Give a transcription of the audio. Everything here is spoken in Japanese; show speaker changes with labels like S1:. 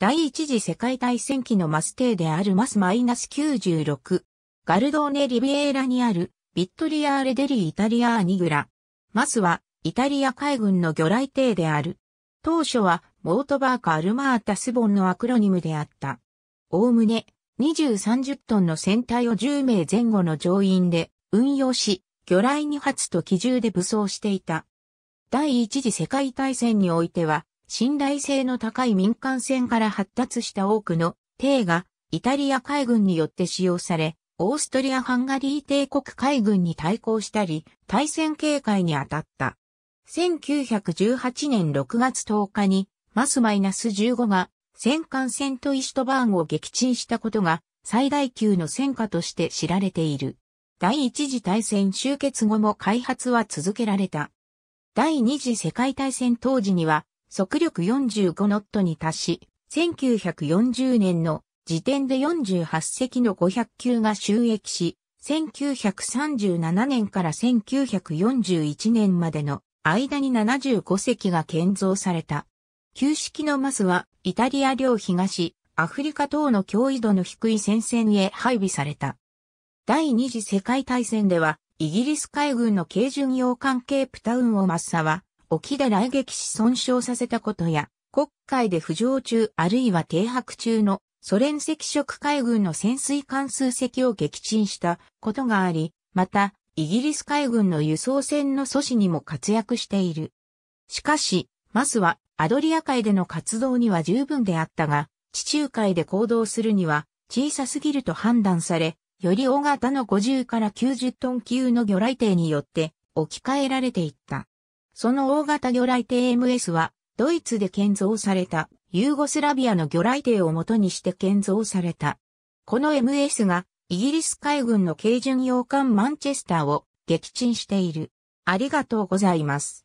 S1: 第一次世界大戦期のマス艇であるマス -96。ガルドーネ・リビエーラにあるビットリアーレ・デリ・イタリアーニグラ。マスはイタリア海軍の魚雷艇である。当初はモートバーカ・アルマータ・スボンのアクロニムであった。おおむね2030トンの船体を10名前後の乗員で運用し、魚雷2発と機銃で武装していた。第一次世界大戦においては、信頼性の高い民間船から発達した多くの艇がイタリア海軍によって使用され、オーストリア・ハンガリー帝国海軍に対抗したり、対戦警戒に当たった。1918年6月10日に、マスマイナス15が戦艦戦とイシュトバーンを撃沈したことが最大級の戦果として知られている。第一次大戦終結後も開発は続けられた。第二次世界大戦当時には速力45ノットに達し、1940年の時点で48隻の500級が収益し、1937年から1941年までの間に75隻が建造された。旧式のマスはイタリア領東、アフリカ等の脅威度の低い戦線へ配備された。第二次世界大戦では、イギリス海軍の軽巡洋艦ケープタウンをマッサは、沖で来撃し損傷させたことや、国会で浮上中あるいは停泊中のソ連赤色海軍の潜水艦数隻を撃沈したことがあり、また、イギリス海軍の輸送船の阻止にも活躍している。しかし、マスはアドリア海での活動には十分であったが、地中海で行動するには小さすぎると判断され、より大型の50から90トン級の魚雷艇によって置き換えられていった。その大型魚雷艇 MS は、ドイツで建造された、ユーゴスラビアの魚雷艇を元にして建造された。この MS が、イギリス海軍の軽巡洋艦マンチェスターを撃沈している。ありがとうございます。